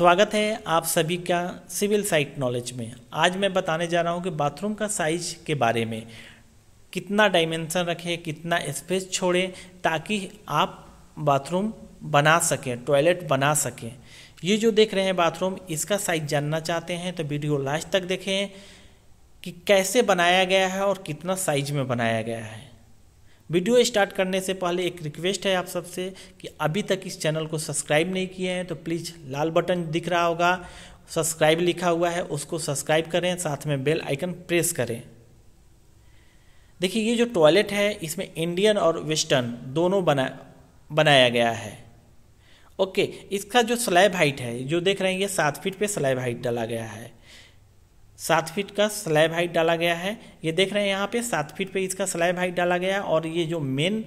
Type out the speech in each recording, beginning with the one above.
स्वागत है आप सभी का सिविल साइट नॉलेज में आज मैं बताने जा रहा हूँ कि बाथरूम का साइज के बारे में कितना डायमेंशन रखें कितना स्पेस छोड़ें ताकि आप बाथरूम बना सकें टॉयलेट बना सकें ये जो देख रहे हैं बाथरूम इसका साइज जानना चाहते हैं तो वीडियो लास्ट तक देखें कि कैसे बनाया गया है और कितना साइज में बनाया गया है वीडियो स्टार्ट करने से पहले एक रिक्वेस्ट है आप सबसे कि अभी तक इस चैनल को सब्सक्राइब नहीं किए हैं तो प्लीज़ लाल बटन दिख रहा होगा सब्सक्राइब लिखा हुआ है उसको सब्सक्राइब करें साथ में बेल आइकन प्रेस करें देखिए ये जो टॉयलेट है इसमें इंडियन और वेस्टर्न दोनों बना बनाया गया है ओके इसका जो स्लैब हाइट है जो देख रहे हैं ये सात फीट पे स्लैब हाइट डाला गया है सात फीट का स्लैब हाइट डाला गया है ये देख रहे हैं यहाँ पे सात फीट पे इसका स्लैब हाइट डाला गया है और ये जो मेन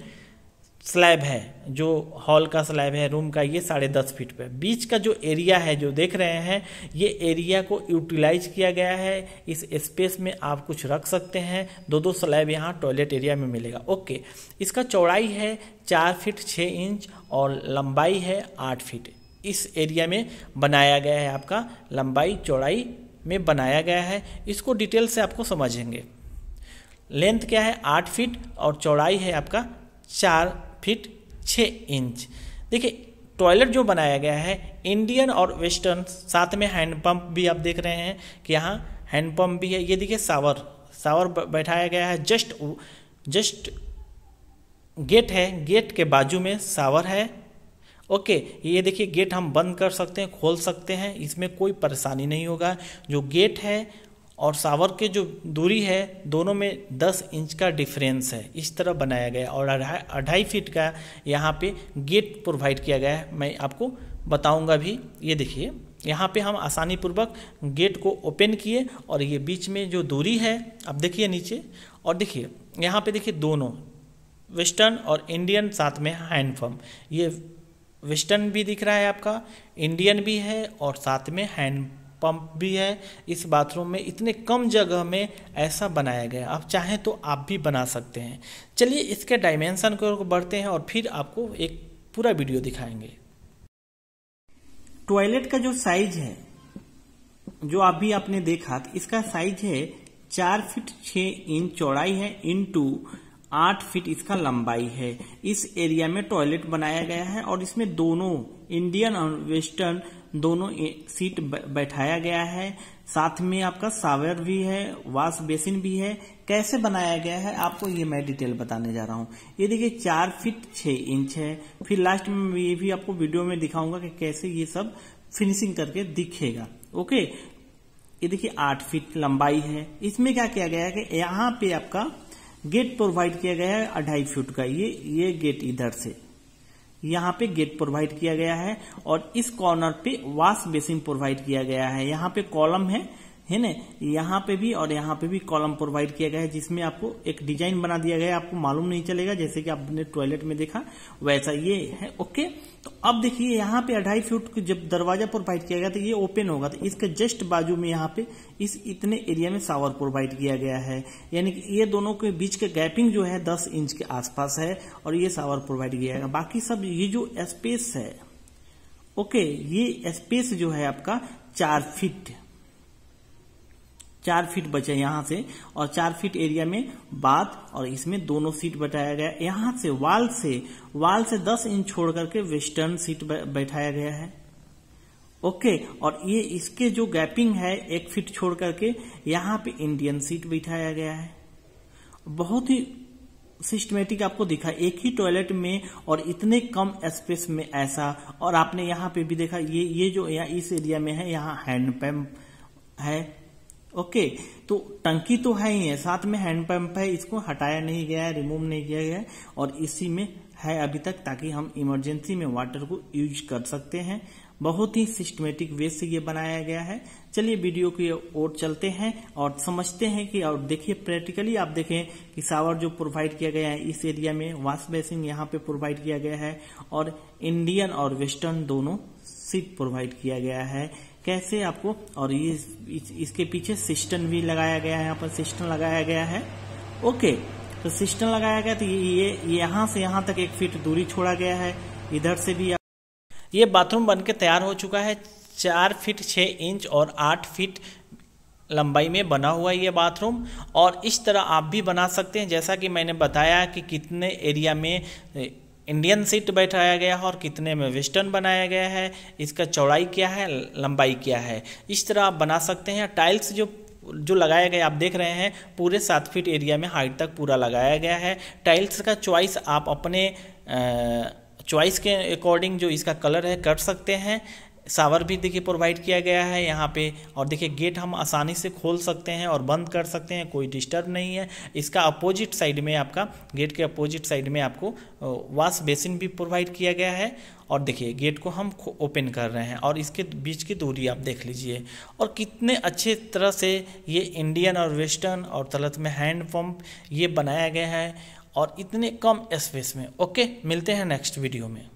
स्लैब है जो हॉल का स्लैब है रूम का ये साढ़े दस फीट पे बीच का जो एरिया है जो देख रहे हैं ये एरिया को यूटिलाइज किया गया है इस स्पेस में आप कुछ रख सकते हैं दो दो स्लैब यहाँ टॉयलेट एरिया में मिलेगा ओके इसका चौड़ाई है चार फीट छः इंच और लंबाई है आठ फीट इस एरिया में बनाया गया है आपका लंबाई चौड़ाई में बनाया गया है इसको डिटेल से आपको समझेंगे लेंथ क्या है आठ फीट और चौड़ाई है आपका चार फीट छः इंच देखिए टॉयलेट जो बनाया गया है इंडियन और वेस्टर्न साथ में हैंडपम्प भी आप देख रहे हैं कि यहाँ हैंडपम्प भी है ये देखिए सावर सावर बैठाया गया है जस्ट जस्ट गेट है गेट के बाजू में सावर है ओके ये देखिए गेट हम बंद कर सकते हैं खोल सकते हैं इसमें कोई परेशानी नहीं होगा जो गेट है और सावर के जो दूरी है दोनों में 10 इंच का डिफरेंस है इस तरह बनाया गया और अढ़ाई अढ़ाई फीट का यहाँ पे गेट प्रोवाइड किया गया है मैं आपको बताऊंगा भी ये देखिए यहाँ पे हम आसानी पूर्वक गेट को ओपन किए और ये बीच में जो दूरी है अब देखिए नीचे और देखिए यहाँ पे देखिए दोनों वेस्टर्न और इंडियन साथ में हैंडपम्प ये वेस्टर्न भी दिख रहा है आपका इंडियन भी है और साथ में हैंड पंप भी है इस बाथरूम में इतने कम जगह में ऐसा बनाया गया आप चाहें तो आप भी बना सकते हैं चलिए इसके डायमेंशन को बढ़ते हैं और फिर आपको एक पूरा वीडियो दिखाएंगे टॉयलेट का जो साइज है जो आप भी आपने देखा इसका साइज है चार फीट छ इंच चौड़ाई है इन टू आठ फीट इसका लंबाई है इस एरिया में टॉयलेट बनाया गया है और इसमें दोनों इंडियन और वेस्टर्न दोनों सीट बैठाया गया है साथ में आपका सावर भी है वॉश बेसिन भी है कैसे बनाया गया है आपको ये मैं डिटेल बताने जा रहा हूँ ये देखिए चार फीट छह इंच है फिर लास्ट में ये भी आपको वीडियो में दिखाऊंगा कि कैसे ये सब फिनिशिंग करके दिखेगा ओके ये देखिए आठ फीट लंबाई है इसमें क्या किया गया है कि यहाँ पे आपका गेट प्रोवाइड किया गया है अढ़ाई फुट का ये ये गेट इधर से यहाँ पे गेट प्रोवाइड किया गया है और इस कॉर्नर पे वॉश बेसिन प्रोवाइड किया गया है यहाँ पे कॉलम है है ना यहाँ पे भी और यहाँ पे भी कॉलम प्रोवाइड किया गया है जिसमें आपको एक डिजाइन बना दिया गया है आपको मालूम नहीं चलेगा जैसे कि आपने टॉयलेट में देखा वैसा ये है ओके तो अब देखिए यहाँ पे अढ़ाई फीट जब दरवाजा प्रोवाइड किया गया तो ये ओपन होगा तो इसके जस्ट बाजू में यहाँ पे इस इतने एरिया में सावर प्रोवाइड किया गया है यानी कि ये दोनों के बीच के गैपिंग जो है दस इंच के आसपास है और ये सावर प्रोवाइड किया गया बाकी सब ये जो स्पेस है ओके ये स्पेस जो है आपका चार फीट चार फीट बचे यहाँ से और चार फीट एरिया में बात और इसमें दोनों सीट बैठाया गया यहाँ से वाल से वाल से दस इंच छोड़ करके वेस्टर्न सीट बैठाया गया है ओके और ये इसके जो गैपिंग है एक फीट छोड़ करके यहाँ पे इंडियन सीट बिठाया गया है बहुत ही सिस्टमेटिक आपको दिखा एक ही टॉयलेट में और इतने कम स्पेस में ऐसा और आपने यहाँ पे भी देखा ये ये जो यहाँ इस एरिया में है यहाँ हैंडपम्प है ओके तो टंकी तो है ही है साथ में हैंडपंप है इसको हटाया नहीं गया है रिमूव नहीं किया गया है और इसी में है अभी तक ताकि हम इमरजेंसी में वाटर को यूज कर सकते हैं बहुत ही सिस्टमेटिक वे से ये बनाया गया है चलिए वीडियो की ओर चलते हैं और समझते हैं कि और देखिए प्रैक्टिकली आप देखें कि सावर जो प्रोवाइड किया गया है इस एरिया में वाश बेसिन यहाँ पे प्रोवाइड किया गया है और इंडियन और वेस्टर्न दोनों सीट प्रोवाइड किया गया है कैसे आपको और ये इस, इसके पीछे सिस्टम भी लगाया गया है यहाँ पर सिस्टम लगाया गया है ओके तो सिस्टम लगाया गया तो ये यहाँ से यहाँ तक एक फीट दूरी छोड़ा गया है इधर से भी ये बाथरूम बन के तैयार हो चुका है चार फीट छः इंच और आठ फीट लंबाई में बना हुआ ये बाथरूम और इस तरह आप भी बना सकते हैं जैसा कि मैंने बताया कि कितने एरिया में इंडियन सीट बैठाया गया है और कितने में वेस्टर्न बनाया गया है इसका चौड़ाई क्या है लंबाई क्या है इस तरह आप बना सकते हैं टाइल्स जो जो लगाया गया आप देख रहे हैं पूरे सात फीट एरिया में हाइट तक पूरा लगाया गया है टाइल्स का चॉइस आप अपने चॉइस के अकॉर्डिंग जो इसका कलर है कर सकते हैं सावर भी देखिए प्रोवाइड किया गया है यहाँ पे और देखिए गेट हम आसानी से खोल सकते हैं और बंद कर सकते हैं कोई डिस्टर्ब नहीं है इसका अपोजिट साइड में आपका गेट के अपोजिट साइड में आपको वाश बेसिन भी प्रोवाइड किया गया है और देखिए गेट को हम ओपन कर रहे हैं और इसके बीच की दूरी आप देख लीजिए और कितने अच्छे तरह से ये इंडियन और वेस्टर्न और तलत में हैंड ये बनाया गया है और इतने कम स्पेस में ओके मिलते हैं नेक्स्ट वीडियो में